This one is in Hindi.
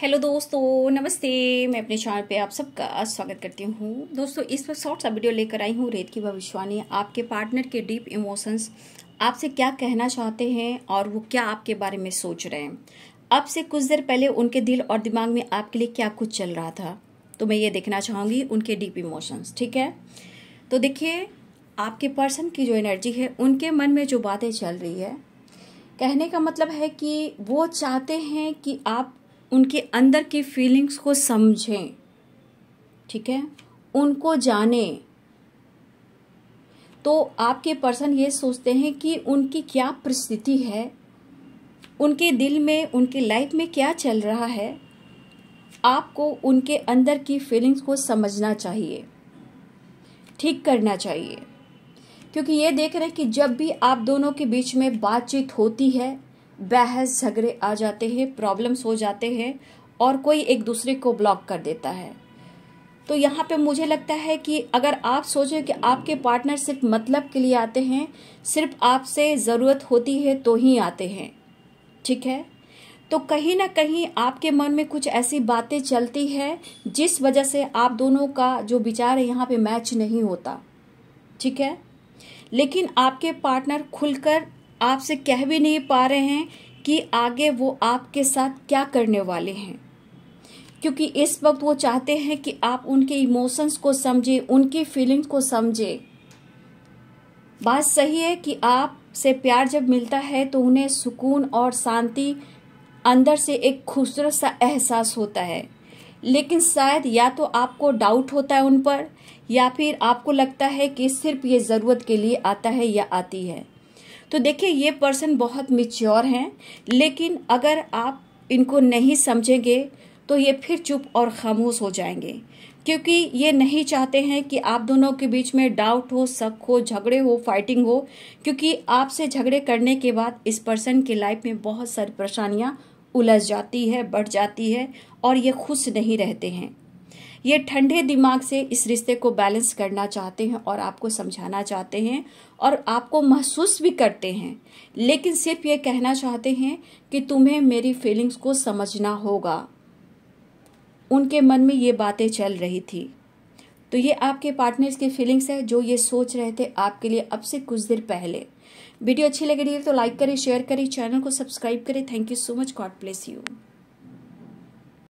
हेलो दोस्तों नमस्ते मैं अपने चैनल पे आप सबका स्वागत करती हूँ दोस्तों इस वक्त शॉर्ट सा वीडियो लेकर आई हूँ रेत की भविष्यवाणी आपके पार्टनर के डीप इमोशंस आपसे क्या कहना चाहते हैं और वो क्या आपके बारे में सोच रहे हैं अब से कुछ देर पहले उनके दिल और दिमाग में आपके लिए क्या कुछ चल रहा था तो मैं ये देखना चाहूँगी उनके डीप इमोशंस ठीक है तो देखिए आपके पर्सन की जो एनर्जी है उनके मन में जो बातें चल रही है कहने का मतलब है कि वो चाहते हैं कि आप उनके अंदर की फीलिंग्स को समझें ठीक है उनको जाने तो आपके पर्सन ये सोचते हैं कि उनकी क्या परिस्थिति है उनके दिल में उनकी लाइफ में क्या चल रहा है आपको उनके अंदर की फीलिंग्स को समझना चाहिए ठीक करना चाहिए क्योंकि ये देख रहे हैं कि जब भी आप दोनों के बीच में बातचीत होती है बहस झगड़े आ जाते हैं प्रॉब्लम्स हो जाते हैं और कोई एक दूसरे को ब्लॉक कर देता है तो यहाँ पे मुझे लगता है कि अगर आप सोचें कि आपके पार्टनर सिर्फ मतलब के लिए आते हैं सिर्फ आपसे ज़रूरत होती है तो ही आते हैं ठीक है तो कहीं ना कहीं आपके मन में कुछ ऐसी बातें चलती है जिस वजह से आप दोनों का जो विचार है यहाँ पे मैच नहीं होता ठीक है लेकिन आपके पार्टनर खुलकर आपसे कह भी नहीं पा रहे हैं कि आगे वो आपके साथ क्या करने वाले हैं क्योंकि इस वक्त वो चाहते हैं कि आप उनके इमोशंस को समझें उनकी फीलिंग्स को समझे बात सही है कि आपसे प्यार जब मिलता है तो उन्हें सुकून और शांति अंदर से एक खूबसूरत सा एहसास होता है लेकिन शायद या तो आपको डाउट होता है उन पर या फिर आपको लगता है कि सिर्फ ये ज़रूरत के लिए आता है या आती है तो देखिए ये पर्सन बहुत मिच्योर हैं लेकिन अगर आप इनको नहीं समझेंगे तो ये फिर चुप और खामोश हो जाएंगे क्योंकि ये नहीं चाहते हैं कि आप दोनों के बीच में डाउट हो शक हो झगड़े हो फाइटिंग हो क्योंकि आपसे झगड़े करने के बाद इस पर्सन के लाइफ में बहुत सारी परेशानियाँ उलझ जाती है बढ़ जाती है और ये खुश नहीं रहते हैं ये ठंडे दिमाग से इस रिश्ते को बैलेंस करना चाहते हैं और आपको समझाना चाहते हैं और आपको महसूस भी करते हैं लेकिन सिर्फ ये कहना चाहते हैं कि तुम्हें मेरी फीलिंग्स को समझना होगा उनके मन में ये बातें चल रही थी तो ये आपके पार्टनर्स की फीलिंग्स है जो ये सोच रहे थे आपके लिए अब से कुछ देर पहले वीडियो अच्छी लग रही है तो लाइक करें शेयर करें चैनल को सब्सक्राइब करें thank you so much God bless you